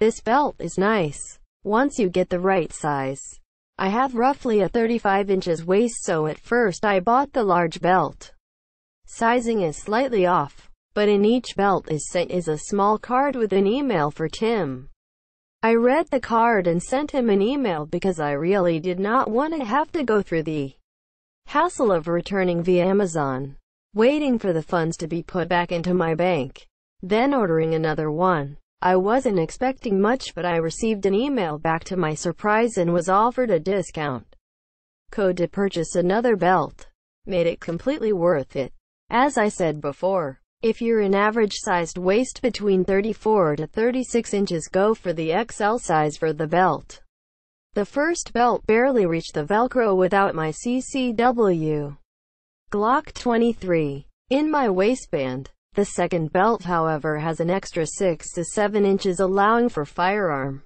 This belt is nice. Once you get the right size. I have roughly a 35 inches waist so at first I bought the large belt. Sizing is slightly off, but in each belt is sent is a small card with an email for Tim. I read the card and sent him an email because I really did not want to have to go through the hassle of returning via Amazon, waiting for the funds to be put back into my bank, then ordering another one. I wasn't expecting much but I received an email back to my surprise and was offered a discount code to purchase another belt. Made it completely worth it. As I said before, if you're an average-sized waist between 34 to 36 inches go for the XL size for the belt. The first belt barely reached the Velcro without my CCW Glock 23 in my waistband. The second belt however has an extra 6 to 7 inches allowing for firearm